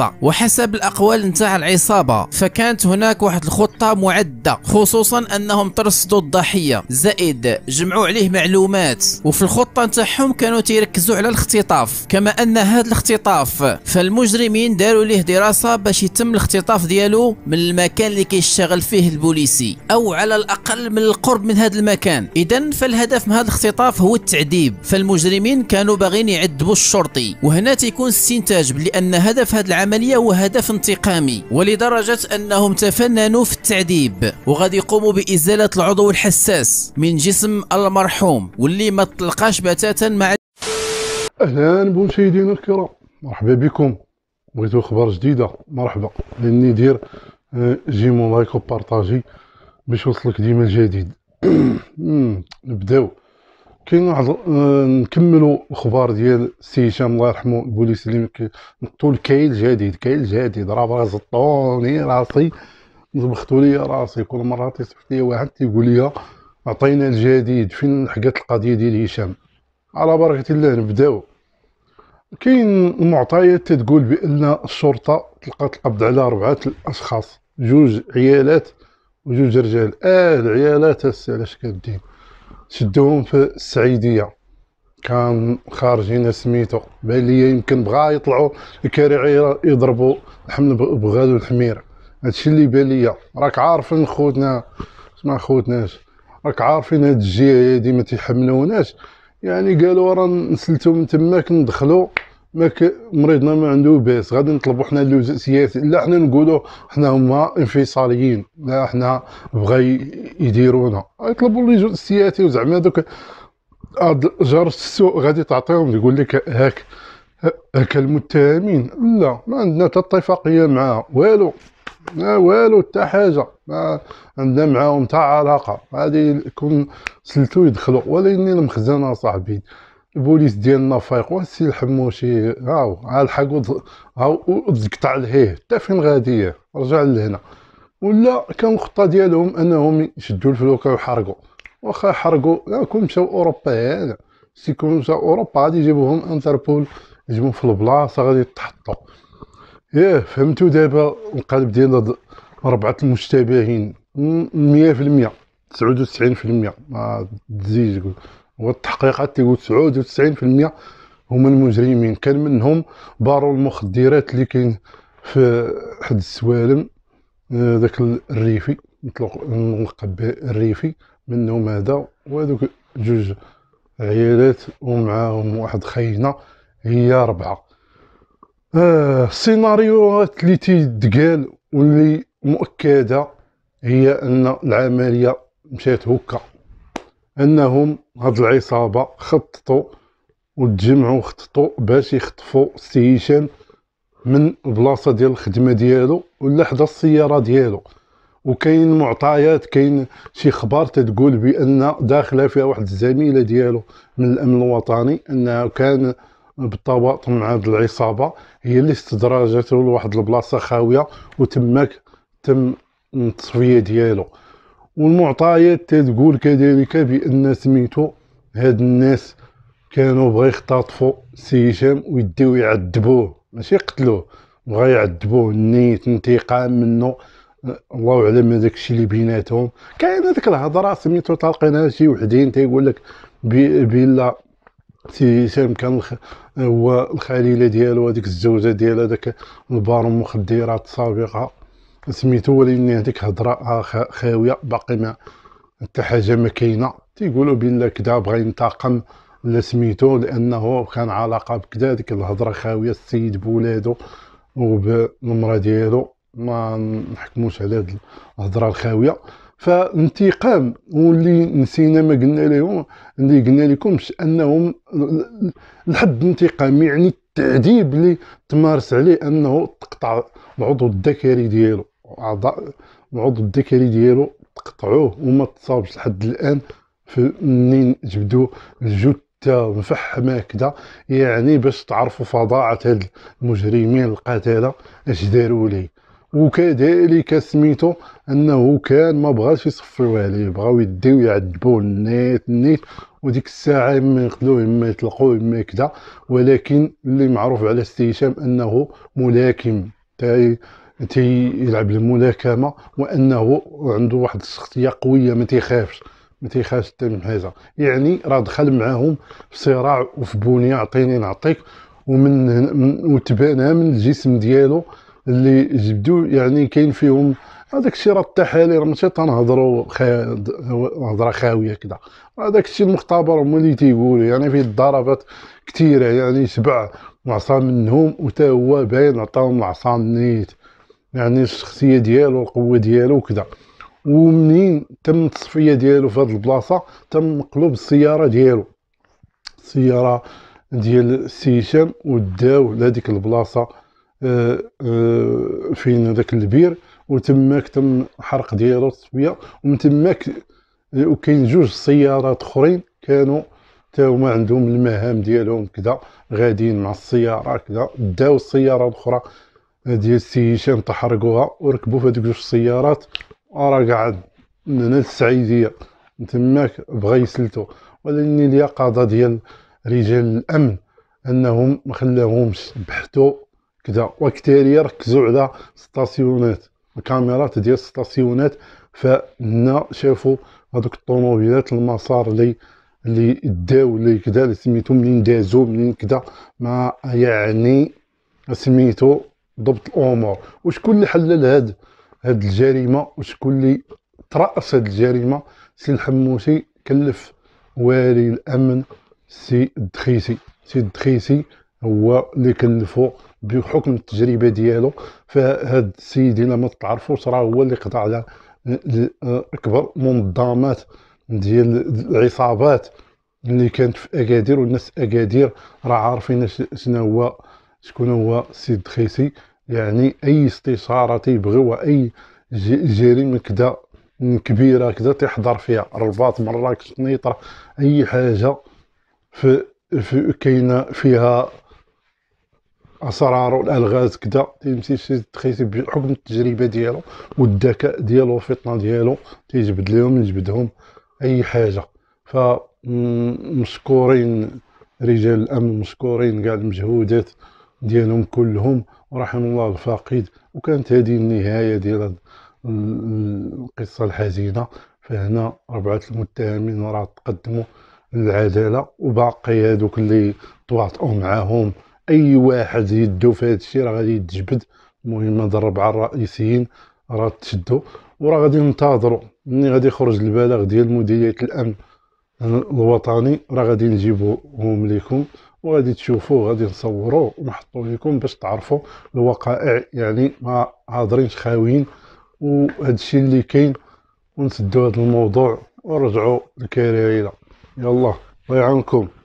الخطة وحسب الأقوال نتاع العصابة فكانت هناك واحد الخطة معدة خصوصا أنهم ترصدوا الضحية زائد جمعوا عليه معلومات وفي الخطة نتاعهم كانوا تيركزوا على الاختطاف كما أن هذا الاختطاف فالمجرمين داروا ليه دراسة باش يتم الاختطاف ديالو من المكان اللي كيشتغل فيه البوليسي أو على الأقل من القرب من هذا المكان إذا فالهدف من هذا الاختطاف هو التعذيب فالمجرمين كانوا باغيين يعذبوا الشرطي وهنا تيكون استنتاج بلأن هدف هذا العمل عملية وهدف انتقامي ولدرجة أنهم تفننوا في التعذيب وغادي يقوموا بإزالة العضو الحساس من جسم المرحوم واللي ما تلقاش بتاتا مع أهلا بمشاهدينا الكرام مرحبا بكم بغيتو اخبار جديده مرحبا لاني دير آه، جيمو لايك وبارطاجي باش يوصلك ديما الجديد نبداو كاين واحد آه، نكملوا الخبار ديال السي هشام الله يرحمه البوليس اللي مقتول كاين جديد كاين جديد راه بغا زطوني راسي زبختوا لي راسي كل مره تيصيفط لي واحد تيقول لي عطينا الجديد فين حكات القضيه ديال هشام على بركه الله نبداو كاين المعطيات تتقول بان الشرطه تلقات القبض على اربعه الاشخاص جوج عيالات وجوج رجال اه العيالات هسه علاش كدير شدوهم في السعيديه كان خارجين سميتو بان ليا يمكن بغا يطلعوا الكارعيره يضربوا الحمل بغالو الحمير هادشي اللي بان ليا راك عارفين خوتنا ما خوتناش راك عارفين هاد الجهه هادي ما تيحملوناش يعني قالوا راه نسلتو من تماك ندخلوا ماك مريضنا ما عنده باس غادي نطلبوا حنا اللجوء سياسي لا حنا نقولوا حنا هما انفصاليين لا حنا بغا يديرونا يطلبوا اللجوء السياسي وزعما دوك هاد جار السوء غادي تعطيهم يقول لك هاك هاك المتهمين لا ما عندنا حتى اتفاقيه معاه والو ما والو حتى حاجه ما عندنا معاهم حتى علاقه غادي يكون سلتو يدخلوا ولا المخزن صاحبي البوليس ديالنا فايقون سي الحموشي هاو الحق هاو تقطع لهيه حتى فين غاديه رجع لهنا ولا كان الخطه ديالهم انهم يشدوا الفلوكه ويحرقوا واخا يحرقوا كون مشاو اوروبا يعني سي كون مشاو اوروبا غادي يجيبوهم انتربول يجيبوهم في البلاصه غادي يتحطوا ياه فهمتوا دابا القلب ديال اربعه المشتبهين 100% 99% ما تزيد تقول والتحقيقات تيقول 99% هما المجرمين كان منهم بارو المخدرات اللي كاين في حد السوالم آه، ذاك الريفي نطلق نلقب به الريفي منهم هذا وهذوك جوج عيالات ومعاهم واحد خينا هي ربعه آه اللي تيتقال واللي مؤكده هي ان العمليه مشات هكا انهم هاد العصابه خططوا وتجمعوا وخططوا باش يخطفوا هشام من البلاصه ديال الخدمه ديالو ولا حدا السياره ديالو وكاين معطيات كاين شي اخبار تتقول بان داخله فيها واحد الزميله ديالو من الامن الوطني انه كان بالتواطؤ مع هاد العصابه هي اللي استدرجته لواحد البلاصه خاويه وتماك تم التصفيه ديالو والمعطيات تتقول كذلك بان سميتو هاد الناس كانوا بغا يختطفوا سي هشام ويديو يعذبوه ماشي يقتلوه بغا يعذبوه نية انتقام منه الله اعلم هذاك الشيء اللي بيناتهم كاين هذيك الهضره سميتو تلقينا شي وحدين تيقول لك بلا سي هشام كان هو الخليله ديالو هذيك الزوجه ديال هذاك البارون مخدرات السابقه سميتو ولكن هذيك هضره آه، خاويه باقي ما حتى حاجه ما كاينه تيقولوا بان كدا بغا ينتقم لسميتو لانه كان علاقه بكدا ديك الهضره خاويه السيد بولادو وبالمراه ديالو ما نحكموش على هاد الهضره الخاويه فالانتقام واللي نسينا ما قلنا لهم اللي قلنا لكمش انهم الحد الانتقام يعني التعذيب اللي تمارس عليه انه تقطع العضو الذكري ديالو اعضاء العضو الذكري ديالو تقطعوه وما تصابش لحد الان في منين جبدو الجثه مفحمه هكذا يعني باش تعرفوا فظاعه هاد المجرمين القاتله اش داروا ليه وكذلك سميتو انه كان ما بغاش يصفيو عليه بغاو يديو يعذبوه النيت النيت وديك الساعه اما يقتلوه اما يطلقوه اما كذا ولكن اللي معروف على السيد هشام انه ملاكم تاي تيلعب الملاكمه وانه عنده واحد الشخصيه قويه ما تيخافش ما تيخافش حتى من حاجه يعني راه دخل معاهم في صراع وفي بنيه عطيني نعطيك ومن وتبانها من الجسم ديالو اللي جبدو يعني كاين فيهم هذاك الشيء راه التحاليل ماشي تنهضروا هضره خاويه كذا هذاك الشيء المختبر هما اللي تيقولوا يعني فيه ضربات كثيره يعني سبع وعصا منهم وتا هو باين عطاهم العصا نيت يعني الشخصيه ديالو القوه ديالو وكذا ومنين تم التصفيه ديالو في هاد البلاصه تم مقلوب السياره ديالو السياره ديال السي هشام وداو لهاديك البلاصه آآ آه، آه، فين هذاك البير وتماك تم حرق ديالو التصفيه ومن تماك آه، وكاين جوج سيارات اخرين كانوا تا هما عندهم المهام ديالهم كذا غاديين مع السياره كذا داو السياره الاخرى ديال السي هشام تحرقوها وركبوا في هذوك جوج السيارات راه قاعد من هنا تماك بغا يسلتو ولكن اليقظه ديال رجال الامن انهم ما خلاهمش بحثوا كذا وكثير ركزوا على ستاسيونات الكاميرات ديال ستاسيونات فنا شافوا هذوك الطوموبيلات المسار اللي اللي داو اللي كذا اللي سميتو منين دازو منين كذا ما يعني سميتو ضبط الامور وشكون اللي حلل هاد هاد الجريمه وشكون اللي تراس هاد الجريمه سي الحموسي كلف والي الامن سي الدخيسي سي الدخيسي هو اللي كلفو بحكم التجربه ديالو فهاد السيد الا ما تعرفوش راه هو اللي قضى على اكبر منظمات ديال العصابات اللي كانت في اكادير والناس اكادير راه عارفين شنو هو شكون هو السيد دخيسي يعني اي استشاره تيبغيوها اي جريمه كدا كبيره كدا تيحضر فيها رباط مراكش نيطرة اي حاجه في, في كاينه فيها اسرار والالغاز كدا تيمشي السيد دخيسي بحكم التجربه ديالو والذكاء ديالو والفطنه ديالو تيجبد ليهم يجبدهم اي حاجه ف مشكورين رجال الامن مشكورين كاع المجهودات ديالهم كلهم ورحم الله الفقيد وكانت هذه النهايه ديال القصه الحزينه فهنا ربعه المتهمين راه تقدموا للعداله وباقي هذوك اللي تواطئوا معاهم اي واحد يدو في هذا الشيء راه غادي يتجبد المهم هاد الربعه الرئيسيين راه تشدو وراه غادي ننتظروا ملي غادي يخرج البلاغ ديال مديريه الامن الوطني راه غادي نجيبوهم ليكم وغادي تشوفوه غادي نصوروه ونحطوه لكم باش تعرفوا الوقائع يعني ما حاضرينش خاويين وهذا الشيء اللي كاين ونسدوا هذا الموضوع ونرجعوا لكايريرينا يلا الله يعاونكم